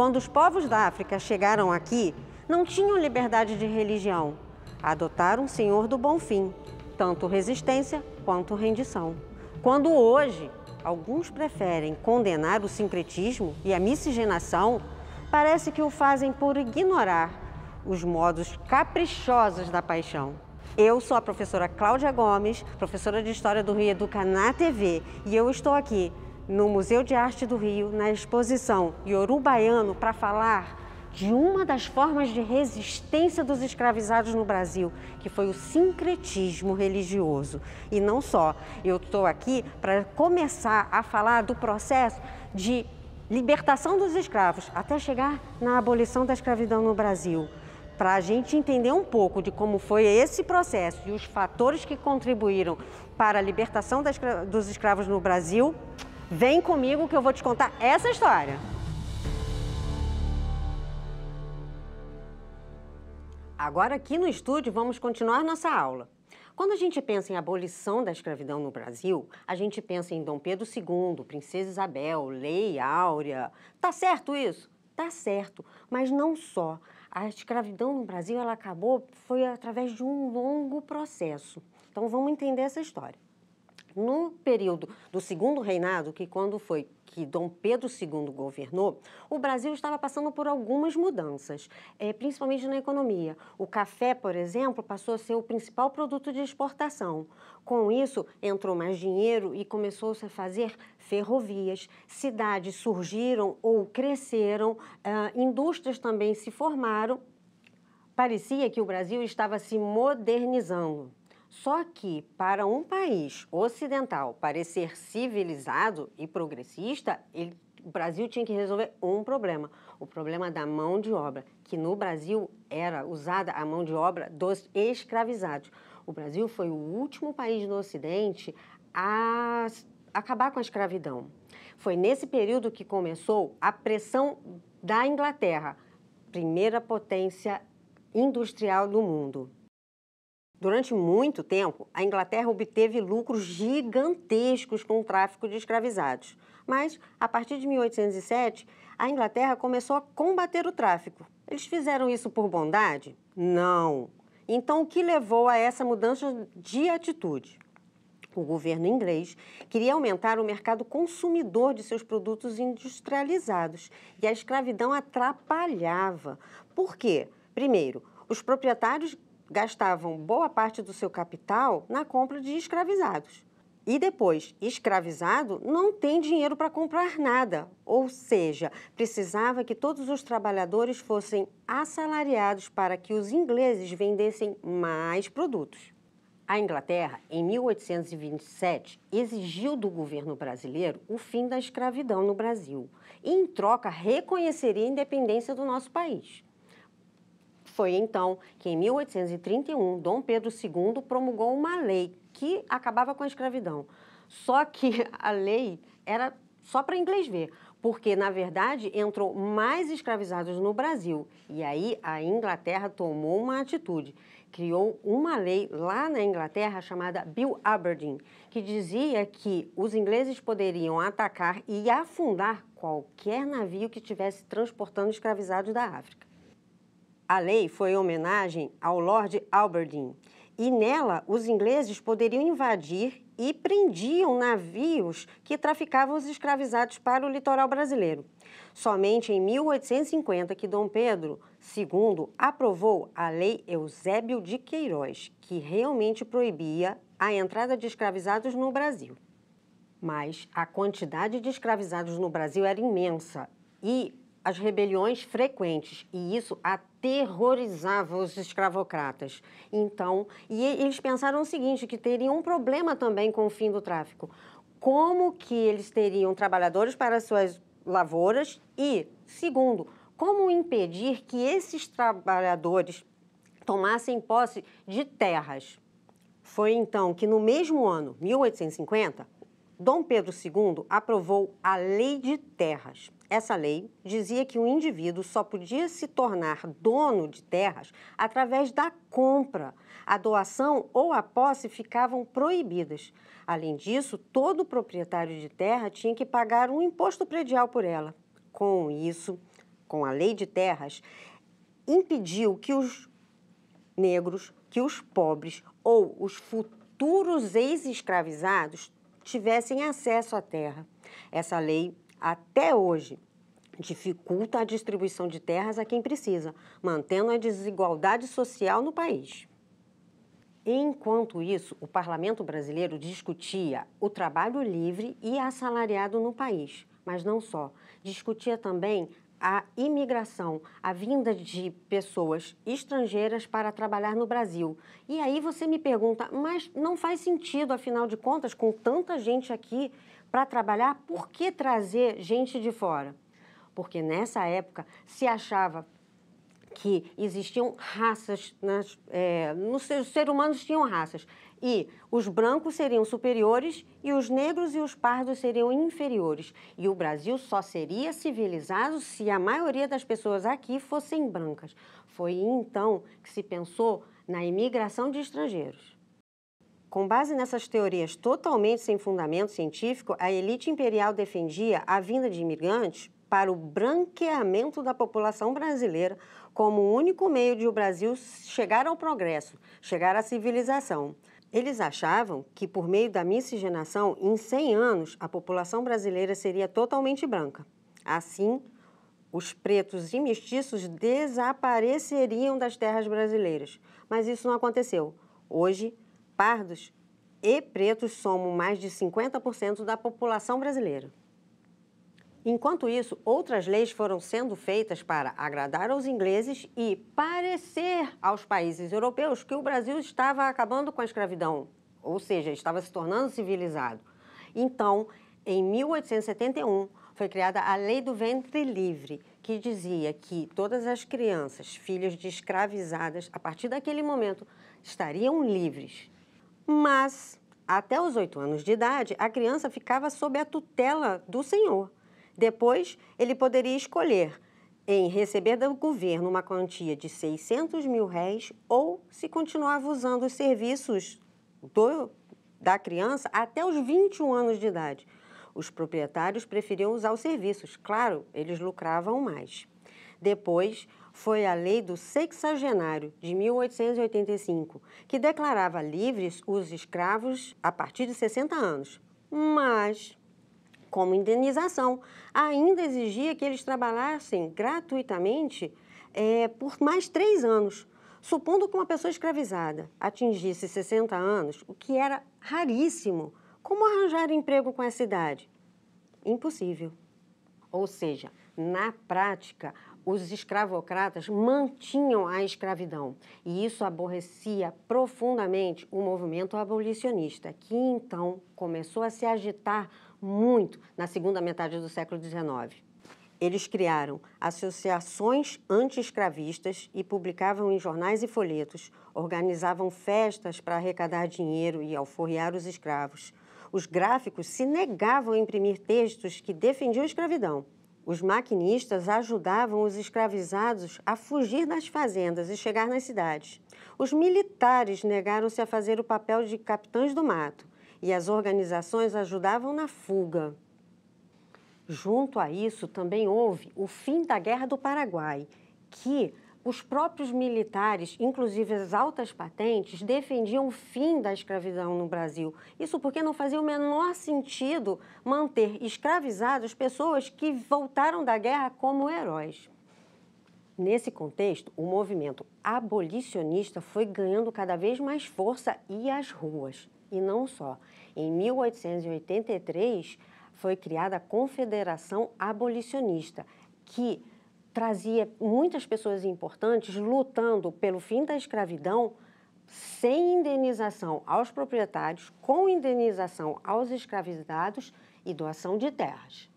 Quando os povos da África chegaram aqui, não tinham liberdade de religião. Adotaram o Senhor do Bom Fim, tanto resistência quanto rendição. Quando hoje alguns preferem condenar o sincretismo e a miscigenação, parece que o fazem por ignorar os modos caprichosos da paixão. Eu sou a professora Cláudia Gomes, professora de História do Rio Educa na TV, e eu estou aqui no Museu de Arte do Rio, na exposição Yorubaiano, para falar de uma das formas de resistência dos escravizados no Brasil, que foi o sincretismo religioso. E não só. Eu estou aqui para começar a falar do processo de libertação dos escravos até chegar na abolição da escravidão no Brasil. Para a gente entender um pouco de como foi esse processo e os fatores que contribuíram para a libertação dos escravos no Brasil, Vem comigo que eu vou te contar essa história. Agora, aqui no estúdio, vamos continuar nossa aula. Quando a gente pensa em abolição da escravidão no Brasil, a gente pensa em Dom Pedro II, Princesa Isabel, Lei Áurea. Tá certo isso? Tá certo, mas não só. A escravidão no Brasil ela acabou foi através de um longo processo. Então vamos entender essa história. No período do segundo reinado, que quando foi que Dom Pedro II governou, o Brasil estava passando por algumas mudanças, é, principalmente na economia. O café, por exemplo, passou a ser o principal produto de exportação. Com isso, entrou mais dinheiro e começou-se a fazer ferrovias, cidades surgiram ou cresceram, é, indústrias também se formaram. Parecia que o Brasil estava se modernizando. Só que, para um país ocidental parecer civilizado e progressista, ele, o Brasil tinha que resolver um problema: o problema da mão de obra, que no Brasil era usada a mão de obra dos escravizados. O Brasil foi o último país no Ocidente a acabar com a escravidão. Foi nesse período que começou a pressão da Inglaterra, primeira potência industrial do mundo. Durante muito tempo, a Inglaterra obteve lucros gigantescos com o tráfico de escravizados. Mas, a partir de 1807, a Inglaterra começou a combater o tráfico. Eles fizeram isso por bondade? Não. Então, o que levou a essa mudança de atitude? O governo inglês queria aumentar o mercado consumidor de seus produtos industrializados e a escravidão atrapalhava. Por quê? Primeiro, os proprietários gastavam boa parte do seu capital na compra de escravizados. E depois, escravizado, não tem dinheiro para comprar nada. Ou seja, precisava que todos os trabalhadores fossem assalariados para que os ingleses vendessem mais produtos. A Inglaterra, em 1827, exigiu do governo brasileiro o fim da escravidão no Brasil e, em troca, reconheceria a independência do nosso país. Foi então que, em 1831, Dom Pedro II promulgou uma lei que acabava com a escravidão. Só que a lei era só para inglês ver, porque, na verdade, entrou mais escravizados no Brasil. E aí a Inglaterra tomou uma atitude. Criou uma lei lá na Inglaterra chamada Bill Aberdeen, que dizia que os ingleses poderiam atacar e afundar qualquer navio que estivesse transportando escravizados da África. A lei foi em homenagem ao Lord Aberdeen e nela os ingleses poderiam invadir e prendiam navios que traficavam os escravizados para o litoral brasileiro. Somente em 1850 que Dom Pedro II aprovou a Lei Eusébio de Queiroz, que realmente proibia a entrada de escravizados no Brasil. Mas a quantidade de escravizados no Brasil era imensa e as rebeliões frequentes e isso aterrorizava os escravocratas. Então, e eles pensaram o seguinte, que teriam um problema também com o fim do tráfico. Como que eles teriam trabalhadores para suas lavouras e, segundo, como impedir que esses trabalhadores tomassem posse de terras? Foi então que no mesmo ano, 1850, Dom Pedro II aprovou a Lei de Terras. Essa lei dizia que o indivíduo só podia se tornar dono de terras através da compra. A doação ou a posse ficavam proibidas. Além disso, todo proprietário de terra tinha que pagar um imposto predial por ela. Com isso, com a Lei de Terras, impediu que os negros, que os pobres ou os futuros ex-escravizados tivessem acesso à terra. Essa lei, até hoje, dificulta a distribuição de terras a quem precisa, mantendo a desigualdade social no país. Enquanto isso, o parlamento brasileiro discutia o trabalho livre e assalariado no país, mas não só, discutia também a imigração, a vinda de pessoas estrangeiras para trabalhar no Brasil. E aí você me pergunta, mas não faz sentido, afinal de contas, com tanta gente aqui para trabalhar, por que trazer gente de fora? Porque nessa época se achava que existiam raças, nas, é, os seres humanos tinham raças e os brancos seriam superiores e os negros e os pardos seriam inferiores. E o Brasil só seria civilizado se a maioria das pessoas aqui fossem brancas. Foi então que se pensou na imigração de estrangeiros. Com base nessas teorias totalmente sem fundamento científico, a elite imperial defendia a vinda de imigrantes para o branqueamento da população brasileira como o único meio de o Brasil chegar ao progresso, chegar à civilização. Eles achavam que, por meio da miscigenação, em 100 anos, a população brasileira seria totalmente branca. Assim, os pretos e mestiços desapareceriam das terras brasileiras. Mas isso não aconteceu. Hoje, pardos e pretos somam mais de 50% da população brasileira. Enquanto isso, outras leis foram sendo feitas para agradar aos ingleses e parecer aos países europeus que o Brasil estava acabando com a escravidão, ou seja, estava se tornando civilizado. Então, em 1871, foi criada a Lei do Ventre Livre, que dizia que todas as crianças, filhas de escravizadas, a partir daquele momento, estariam livres. Mas, até os oito anos de idade, a criança ficava sob a tutela do senhor. Depois, ele poderia escolher em receber do governo uma quantia de 600 mil réis ou se continuava usando os serviços do, da criança até os 21 anos de idade. Os proprietários preferiam usar os serviços, claro, eles lucravam mais. Depois, foi a lei do sexagenário de 1885, que declarava livres os escravos a partir de 60 anos. Mas como indenização. Ainda exigia que eles trabalhassem gratuitamente é, por mais três anos. Supondo que uma pessoa escravizada atingisse 60 anos, o que era raríssimo, como arranjar emprego com essa idade? Impossível. Ou seja, na prática, os escravocratas mantinham a escravidão e isso aborrecia profundamente o movimento abolicionista, que então começou a se agitar muito na segunda metade do século XIX. Eles criaram associações anti-escravistas e publicavam em jornais e folhetos, organizavam festas para arrecadar dinheiro e alforriar os escravos. Os gráficos se negavam a imprimir textos que defendiam a escravidão. Os maquinistas ajudavam os escravizados a fugir das fazendas e chegar nas cidades. Os militares negaram-se a fazer o papel de capitães do mato e as organizações ajudavam na fuga. Junto a isso, também houve o fim da Guerra do Paraguai, que os próprios militares, inclusive as altas patentes, defendiam o fim da escravidão no Brasil. Isso porque não fazia o menor sentido manter escravizados pessoas que voltaram da guerra como heróis. Nesse contexto, o movimento abolicionista foi ganhando cada vez mais força e as ruas. E não só. Em 1883 foi criada a Confederação Abolicionista, que trazia muitas pessoas importantes lutando pelo fim da escravidão sem indenização aos proprietários, com indenização aos escravizados e doação de terras.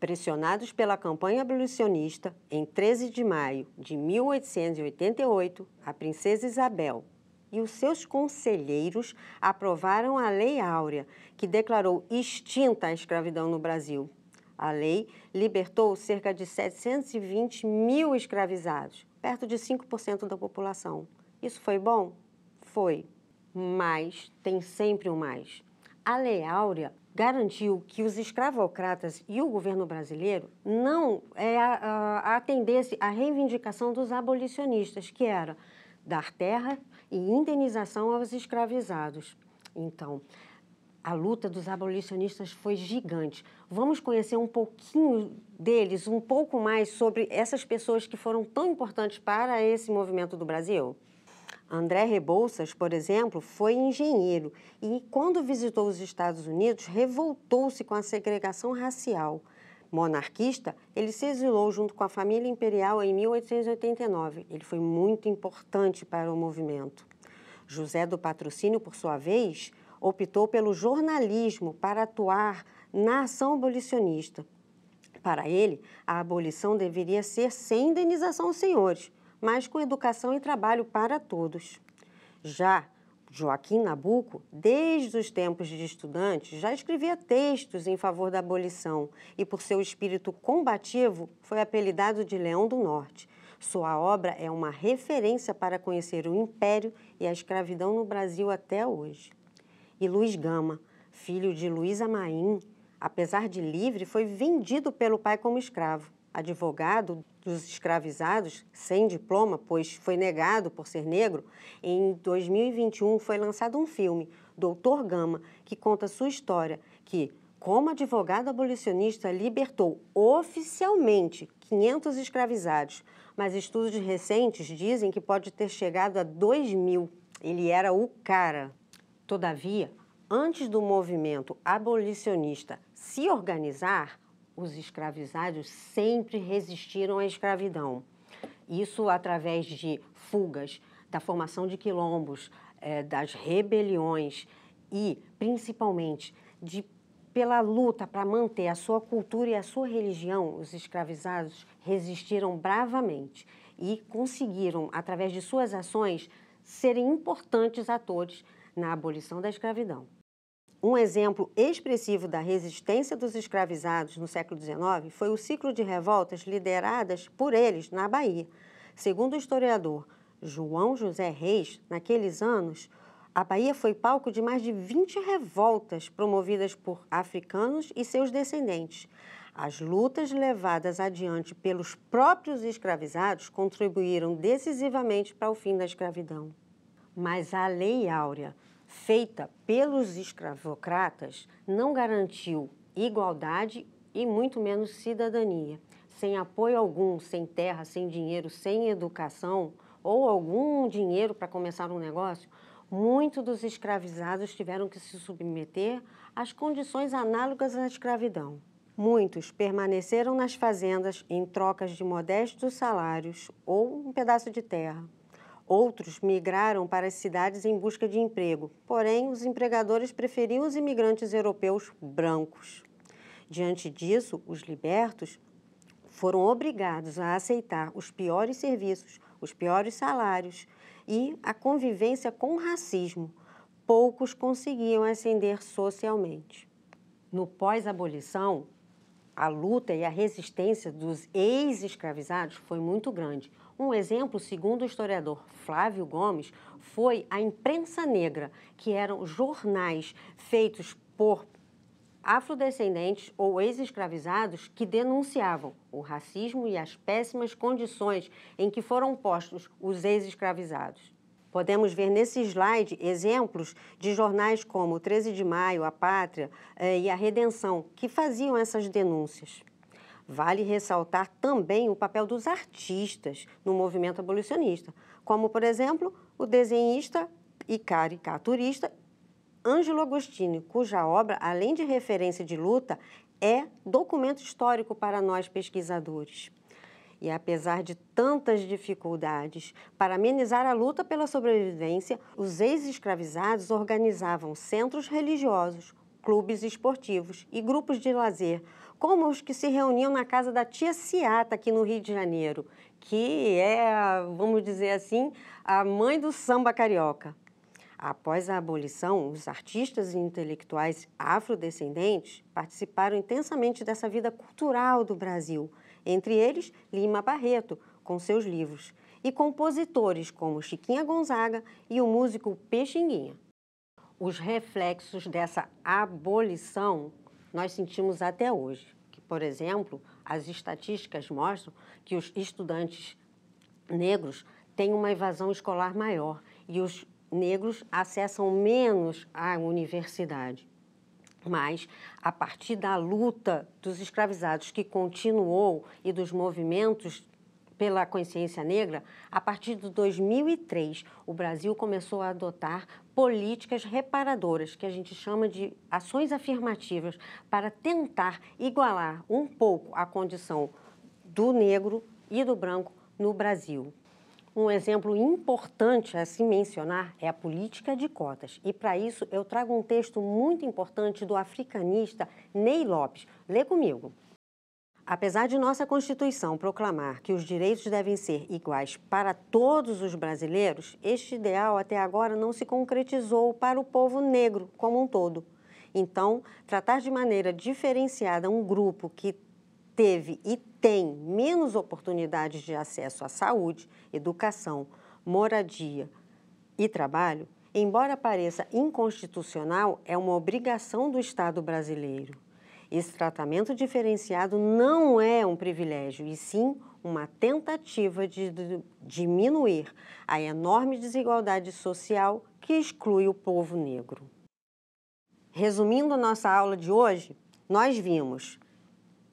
Pressionados pela campanha abolicionista, em 13 de maio de 1888, a princesa Isabel e os seus conselheiros aprovaram a Lei Áurea, que declarou extinta a escravidão no Brasil. A lei libertou cerca de 720 mil escravizados, perto de 5% da população. Isso foi bom? Foi. Mas tem sempre um mais. A Lei Áurea garantiu que os escravocratas e o governo brasileiro não é, atendesse à reivindicação dos abolicionistas, que era dar terra e indenização aos escravizados. Então, a luta dos abolicionistas foi gigante. Vamos conhecer um pouquinho deles, um pouco mais sobre essas pessoas que foram tão importantes para esse movimento do Brasil? André Rebouças, por exemplo, foi engenheiro e, quando visitou os Estados Unidos, revoltou-se com a segregação racial. Monarquista, ele se exilou junto com a família imperial em 1889. Ele foi muito importante para o movimento. José do Patrocínio, por sua vez, optou pelo jornalismo para atuar na ação abolicionista. Para ele, a abolição deveria ser sem indenização aos senhores, mas com educação e trabalho para todos. Já Joaquim Nabuco, desde os tempos de estudante, já escrevia textos em favor da abolição e, por seu espírito combativo, foi apelidado de Leão do Norte. Sua obra é uma referência para conhecer o império e a escravidão no Brasil até hoje. E Luiz Gama, filho de Luiz Amaim, apesar de livre, foi vendido pelo pai como escravo. Advogado, dos escravizados sem diploma, pois foi negado por ser negro, em 2021 foi lançado um filme, Doutor Gama, que conta sua história, que, como advogado abolicionista, libertou oficialmente 500 escravizados, mas estudos recentes dizem que pode ter chegado a 2 mil. Ele era o cara. Todavia, antes do movimento abolicionista se organizar, os escravizados sempre resistiram à escravidão. Isso através de fugas, da formação de quilombos, é, das rebeliões e, principalmente, de pela luta para manter a sua cultura e a sua religião, os escravizados resistiram bravamente e conseguiram, através de suas ações, serem importantes atores na abolição da escravidão. Um exemplo expressivo da resistência dos escravizados no século XIX foi o ciclo de revoltas lideradas por eles na Bahia. Segundo o historiador João José Reis, naqueles anos, a Bahia foi palco de mais de 20 revoltas promovidas por africanos e seus descendentes. As lutas levadas adiante pelos próprios escravizados contribuíram decisivamente para o fim da escravidão. Mas a Lei Áurea feita pelos escravocratas não garantiu igualdade e muito menos cidadania. Sem apoio algum, sem terra, sem dinheiro, sem educação ou algum dinheiro para começar um negócio, muitos dos escravizados tiveram que se submeter às condições análogas à escravidão. Muitos permaneceram nas fazendas em trocas de modestos salários ou um pedaço de terra. Outros migraram para as cidades em busca de emprego, porém, os empregadores preferiam os imigrantes europeus brancos. Diante disso, os libertos foram obrigados a aceitar os piores serviços, os piores salários e a convivência com racismo. Poucos conseguiam ascender socialmente. No pós-abolição, a luta e a resistência dos ex-escravizados foi muito grande. Um exemplo, segundo o historiador Flávio Gomes, foi a imprensa negra, que eram jornais feitos por afrodescendentes ou ex-escravizados que denunciavam o racismo e as péssimas condições em que foram postos os ex-escravizados. Podemos ver nesse slide exemplos de jornais como 13 de Maio, A Pátria eh, e A Redenção, que faziam essas denúncias. Vale ressaltar também o papel dos artistas no movimento abolicionista, como, por exemplo, o desenhista e caricaturista Ângelo Agostini, cuja obra, além de referência de luta, é documento histórico para nós pesquisadores. E apesar de tantas dificuldades, para amenizar a luta pela sobrevivência, os ex-escravizados organizavam centros religiosos, clubes esportivos e grupos de lazer, como os que se reuniam na casa da tia Ciata, aqui no Rio de Janeiro, que é, vamos dizer assim, a mãe do samba carioca. Após a abolição, os artistas e intelectuais afrodescendentes participaram intensamente dessa vida cultural do Brasil, entre eles Lima Barreto, com seus livros, e compositores como Chiquinha Gonzaga e o músico Peixinguinha. Os reflexos dessa abolição nós sentimos até hoje. Que, por exemplo, as estatísticas mostram que os estudantes negros têm uma evasão escolar maior e os negros acessam menos a universidade. Mas, a partir da luta dos escravizados que continuou e dos movimentos pela consciência negra, a partir de 2003, o Brasil começou a adotar políticas reparadoras, que a gente chama de ações afirmativas, para tentar igualar um pouco a condição do negro e do branco no Brasil. Um exemplo importante a se mencionar é a política de cotas. E para isso eu trago um texto muito importante do africanista Ney Lopes. Lê comigo. Apesar de nossa Constituição proclamar que os direitos devem ser iguais para todos os brasileiros, este ideal até agora não se concretizou para o povo negro como um todo. Então, tratar de maneira diferenciada um grupo que teve e tem menos oportunidades de acesso à saúde, educação, moradia e trabalho, embora pareça inconstitucional, é uma obrigação do Estado brasileiro. Esse tratamento diferenciado não é um privilégio, e sim uma tentativa de diminuir a enorme desigualdade social que exclui o povo negro. Resumindo a nossa aula de hoje, nós vimos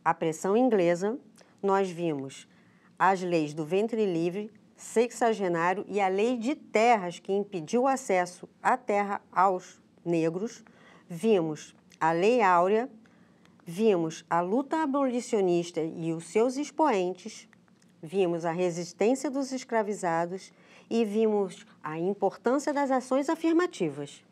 a pressão inglesa, nós vimos as leis do ventre livre, sexagenário e a lei de terras que impediu o acesso à terra aos negros, vimos a Lei Áurea, vimos a luta abolicionista e os seus expoentes, vimos a resistência dos escravizados e vimos a importância das ações afirmativas.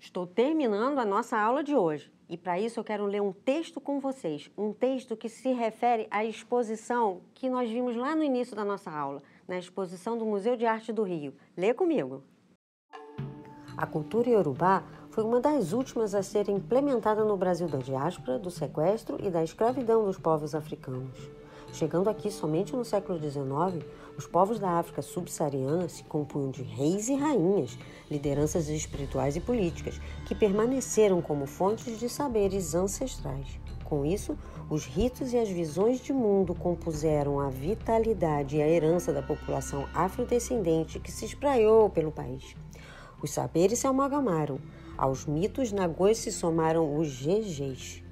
Estou terminando a nossa aula de hoje e para isso eu quero ler um texto com vocês, um texto que se refere à exposição que nós vimos lá no início da nossa aula, na exposição do Museu de Arte do Rio. Lê comigo. A cultura iorubá foi uma das últimas a ser implementada no Brasil da diáspora, do sequestro e da escravidão dos povos africanos. Chegando aqui somente no século XIX, os povos da África subsaariana se compunham de reis e rainhas, lideranças espirituais e políticas, que permaneceram como fontes de saberes ancestrais. Com isso, os ritos e as visões de mundo compuseram a vitalidade e a herança da população afrodescendente que se espraiou pelo país. Os saberes se amalgamaram, aos mitos nagôs se somaram os GGs,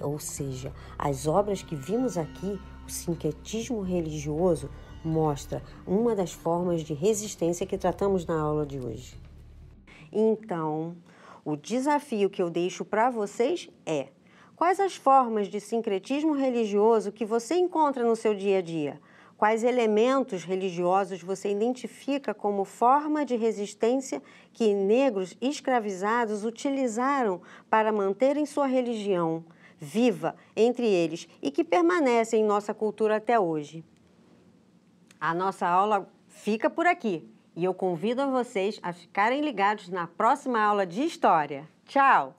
ou seja, as obras que vimos aqui, o sincretismo religioso mostra uma das formas de resistência que tratamos na aula de hoje. Então, o desafio que eu deixo para vocês é: quais as formas de sincretismo religioso que você encontra no seu dia a dia? quais elementos religiosos você identifica como forma de resistência que negros escravizados utilizaram para manterem sua religião viva entre eles e que permanece em nossa cultura até hoje. A nossa aula fica por aqui e eu convido a vocês a ficarem ligados na próxima aula de História. Tchau!